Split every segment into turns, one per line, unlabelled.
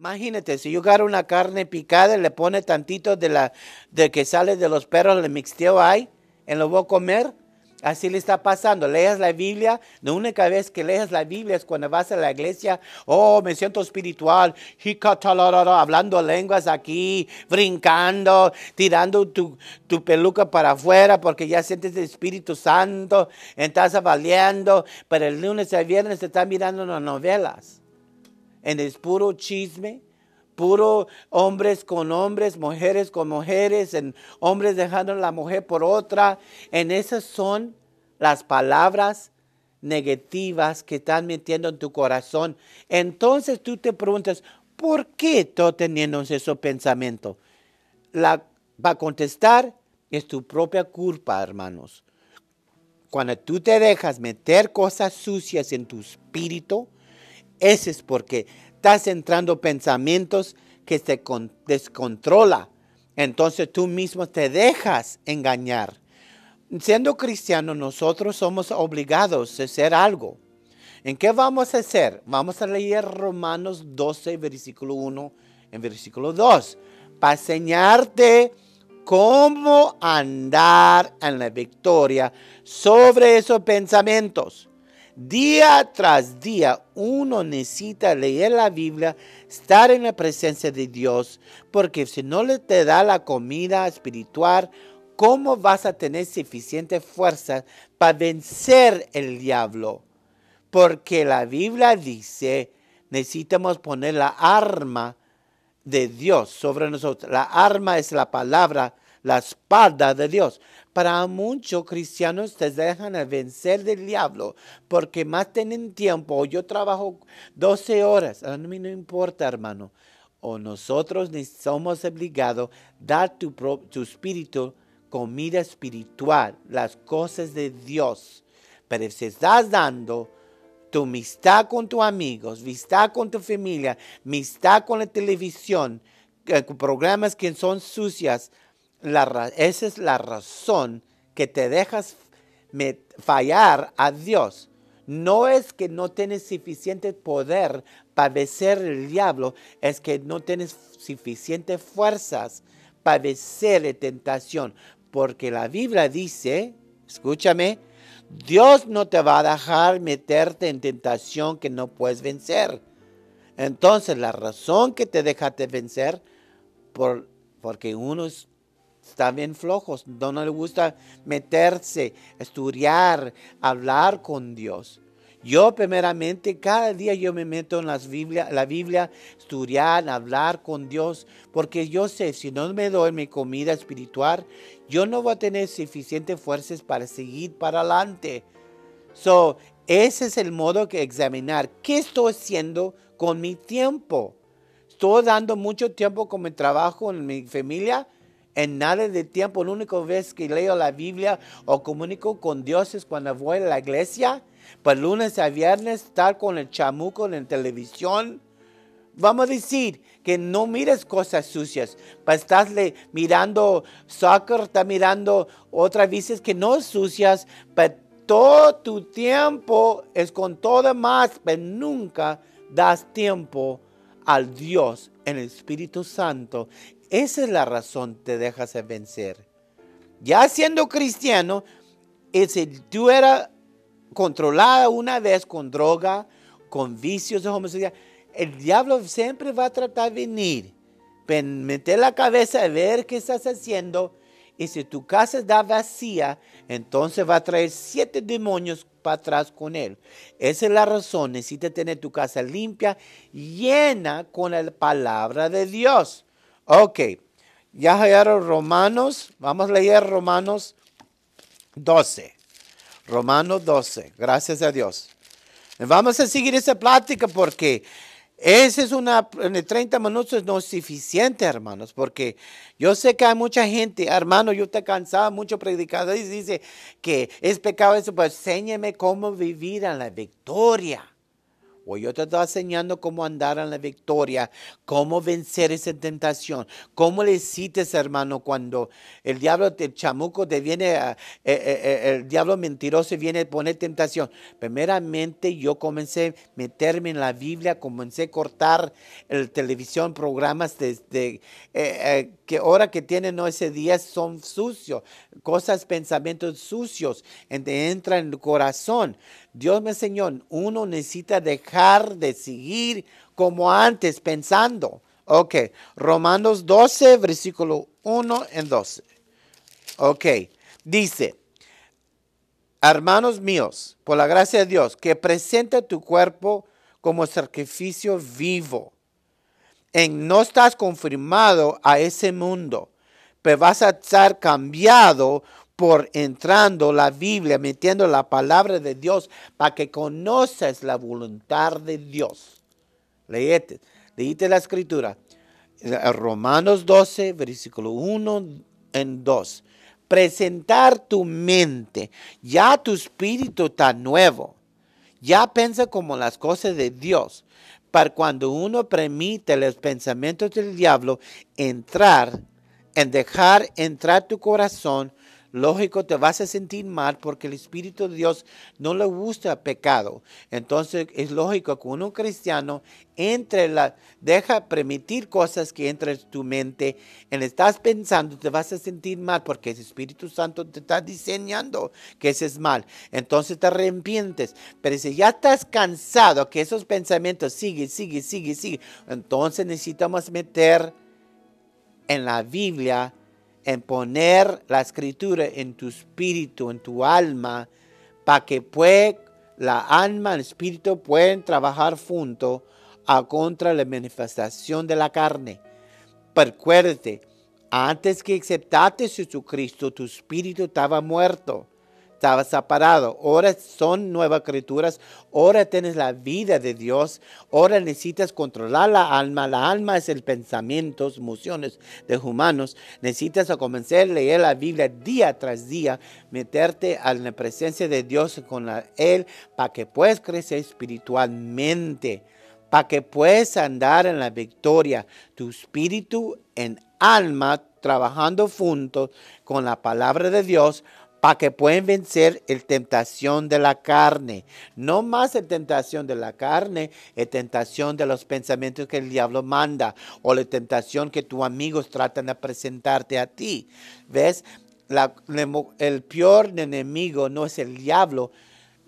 Imagínate, si yo agarro una carne picada y le pone tantito de la de que sale de los perros, le mixteo ahí, en lo voy a comer. Así le está pasando. Leas la Biblia. La única vez que leas la Biblia es cuando vas a la iglesia. Oh, me siento espiritual. Hablando lenguas aquí, brincando, tirando tu, peluca para afuera porque ya sientes el Espíritu Santo. Estás avaliando. Pero el lunes el viernes te están mirando las novelas en el puro chisme, puro hombres con hombres, mujeres con mujeres, en hombres dejando la mujer por otra. En esas son las palabras negativas que están metiendo en tu corazón. Entonces tú te preguntas, ¿por qué estoy teniendo esos pensamiento? La, va a contestar, es tu propia culpa, hermanos. Cuando tú te dejas meter cosas sucias en tu espíritu, ese es porque estás entrando pensamientos que se descontrola. Entonces tú mismo te dejas engañar. Siendo cristianos, nosotros somos obligados a hacer algo. ¿En qué vamos a hacer? Vamos a leer Romanos 12, versículo 1 en versículo 2, para enseñarte cómo andar en la victoria sobre esos pensamientos. Día tras día uno necesita leer la Biblia, estar en la presencia de Dios, porque si no le te da la comida espiritual, ¿cómo vas a tener suficiente fuerza para vencer el diablo? Porque la Biblia dice, necesitamos poner la arma de Dios sobre nosotros. La arma es la palabra la espalda de Dios. Para muchos cristianos Te dejan vencer del diablo porque más tienen tiempo. Yo trabajo 12 horas, a mí no importa, hermano. O nosotros ni somos obligados a dar tu, tu espíritu comida espiritual, las cosas de Dios. Pero si estás dando tu amistad con tus amigos, amistad con tu familia, amistad con la televisión, eh, programas que son sucias, esa es la razón que te dejas fallar a Dios. No es que no tienes suficiente poder para vencer el diablo, es que no tienes suficiente fuerzas para vencer la tentación. Porque la Biblia dice, escúchame, Dios no te va a dejar meterte en tentación que no puedes vencer. Entonces la razón que te dejaste vencer, por, porque uno es bien flojos, no, no le gusta meterse, estudiar, hablar con Dios. Yo primeramente cada día yo me meto en Biblia, la Biblia, estudiar, hablar con Dios, porque yo sé, si no me doy mi comida espiritual, yo no voy a tener suficientes fuerzas para seguir para adelante. So, ese es el modo que examinar qué estoy haciendo con mi tiempo. Estoy dando mucho tiempo con mi trabajo, en mi familia, en nada de tiempo. La única vez que leo la Biblia o comunico con Dios es cuando voy a la iglesia. Para pues lunes a viernes estar con el chamuco en televisión. Vamos a decir que no mires cosas sucias, para pues estarle mirando soccer, está mirando otras veces que no sucias, pero pues todo tu tiempo es con todo más, pero nunca das tiempo al Dios en el Espíritu Santo esa es la razón, te dejas vencer. Ya siendo cristiano, si tú eras controlada una vez con droga, con vicios de homosexualidad, el diablo siempre va a tratar de venir, meter la cabeza a ver qué estás haciendo. Y si tu casa está vacía, entonces va a traer siete demonios para atrás con él. Esa es la razón. Necesitas tener tu casa limpia, llena con la palabra de Dios. Ok, ya hallaron Romanos, vamos a leer Romanos 12. Romanos 12, gracias a Dios. Vamos a seguir esa plática porque ese es una, 30 minutos no es suficiente, hermanos, porque yo sé que hay mucha gente, hermano, yo te cansaba mucho predicador, y dice que es pecado eso, pues enséñeme cómo vivir en la victoria yo te estaba enseñando cómo andar en la victoria, cómo vencer esa tentación, cómo le cites, hermano, cuando el diablo, chamuco te viene, eh, eh, eh, el, diablo mentiroso viene a poner tentación. Primeramente yo comencé a meterme en la Biblia, comencé a cortar el televisión, programas de, que ahora que tienen no, ese día son sucios, cosas, pensamientos sucios, entran en el corazón. Dios me enseñó, uno necesita dejar de seguir como antes pensando. Ok, Romanos 12, versículo 1 en 12. Ok, dice, hermanos míos, por la gracia de Dios, que presenta tu cuerpo como sacrificio vivo. En no estás confirmado a ese mundo, pero vas a estar cambiado por entrando la Biblia, metiendo la palabra de Dios, para que conoces la voluntad de Dios. Leíte, leíte la escritura. Romanos 12, versículo 1 en 2. Presentar tu mente. Ya tu espíritu está nuevo. Ya piensa como las cosas de Dios. Para cuando uno permite los pensamientos del diablo entrar, en dejar entrar tu corazón, lógico te vas a sentir mal porque el Espíritu de Dios no le gusta pecado. Entonces es lógico que un cristiano entre la, deja permitir cosas que entran en tu mente, en estás pensando, te vas a sentir mal porque el Espíritu Santo te está diseñando que ese es mal. Entonces te arrepientes. Pero si ya estás cansado que esos pensamientos siguen, siguen, siguen, siguen, entonces necesitamos meter en la Biblia en poner la escritura en tu espíritu, en tu alma, para que la alma y el espíritu pueden trabajar junto a contra la manifestación de la carne. Recuerda, antes que aceptaste a Jesucristo, tu espíritu estaba muerto Estabas separado. Ahora son nuevas criaturas. Ahora tienes la vida de Dios. Ahora necesitas controlar la alma. La alma es el pensamiento, emociones de humanos. Necesitas comenzar a leer la Biblia día tras día. Meterte en la presencia de Dios con Él para que puedas crecer espiritualmente. Para que puedas andar en la victoria. Tu espíritu en alma trabajando juntos con la palabra de Dios para que puedan vencer el tentación de la carne. No más la tentación de la carne, la tentación de los pensamientos que el diablo manda o la tentación que tus amigos tratan de presentarte a ti. ¿Ves? el peor enemigo no es el diablo,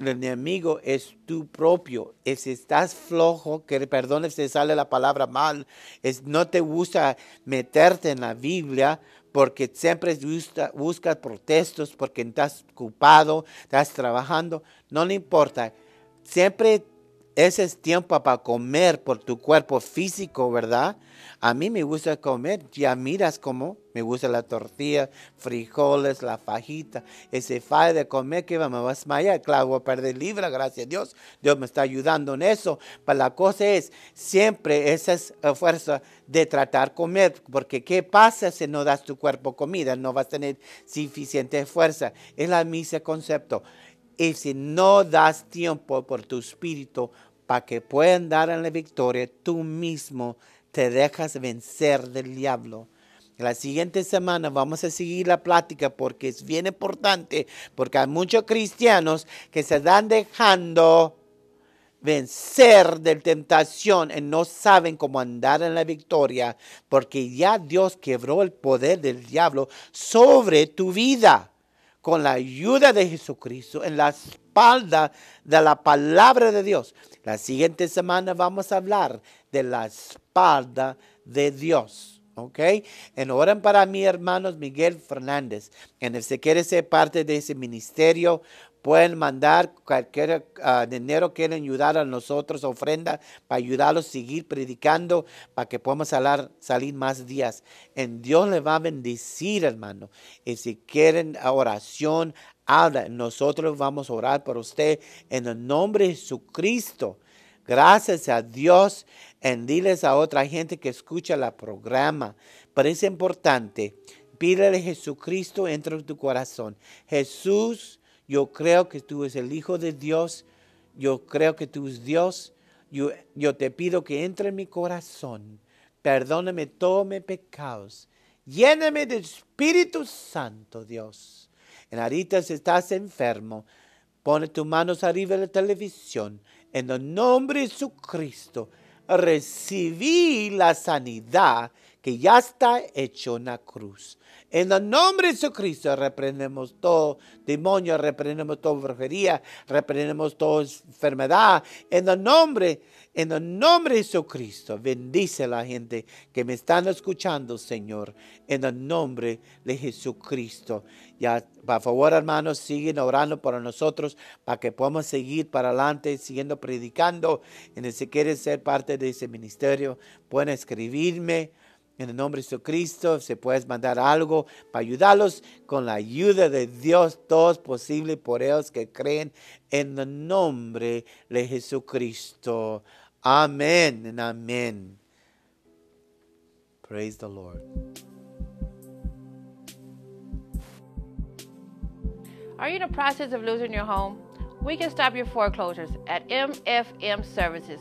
el enemigo es tu propio. si estás flojo, que perdón si sale la palabra mal, es no te gusta meterte en la Biblia porque siempre busca, buscas protestos, porque estás ocupado, estás trabajando, no le importa. Siempre ese es tiempo para comer por tu cuerpo físico, ¿verdad? A mí me gusta comer, ya miras cómo me gusta la tortilla, frijoles, la fajita. Ese fallo de comer que me va a desmayar, claro, voy a perder libra, gracias a Dios. Dios me está ayudando en eso. Pero la cosa es, siempre esa es fuerza de tratar comer, porque ¿qué pasa si no das tu cuerpo comida? No vas a tener suficiente fuerza. Es la misa concepto. Y si no das tiempo por tu espíritu para que puedan dar en la victoria, tú mismo te dejas vencer del diablo. La siguiente semana vamos a seguir la plática porque es bien importante, porque hay muchos cristianos que se están dejando vencer de tentación y no saben cómo andar en la victoria, porque ya Dios quebró el poder del diablo sobre tu vida con la ayuda de Jesucristo en la espalda de la palabra de Dios. La siguiente semana vamos a hablar de la espalda de Dios. ¿Ok? En para mi hermanos Miguel Fernández. En el se quiere ser parte de ese ministerio, pueden mandar cualquier ah, dinero, quieren ayudar a nosotros, ofrenda, para ayudarlos a seguir predicando, para que podamos salir más días. En Dios les va a bendecir, hermano. Y si quieren oración, habla. Nosotros vamos a orar por usted en el nombre de Jesucristo. Gracias a Dios. En diles a otra gente que escucha la programa. Pero es importante. Pídele a Jesucristo entre tu corazón. Jesús, yo creo que tú eres el Hijo de Dios, yo creo que tú eres Dios, yo, te pido que entre en mi corazón, perdóname todos mis pecados, lléname del Espíritu Santo, Dios. En ahorita si estás enfermo, pone tus manos arriba de la televisión, en el nombre de Jesucristo, recibí la sanidad que ya está hecho una cruz. En el nombre de Jesucristo reprendemos todo demonio, reprendemos toda brujería, reprendemos toda enfermedad. En el nombre, en el nombre de Jesucristo, bendice a la gente que me están escuchando, Señor. En el nombre de Jesucristo. Ya, por favor, hermanos, siguen orando por nosotros para que podamos seguir para adelante, siguiendo predicando. Y si quieren ser parte de ese ministerio, pueden escribirme en el nombre de Jesucristo si puedes mandar algo para ayudarlos. Con la ayuda de Dios, todo es posible por ellos que creen en el nombre de Jesucristo. Amén, amén. Praise the Lord. Are you in the process of losing your home? We can stop your foreclosures at MFM Services.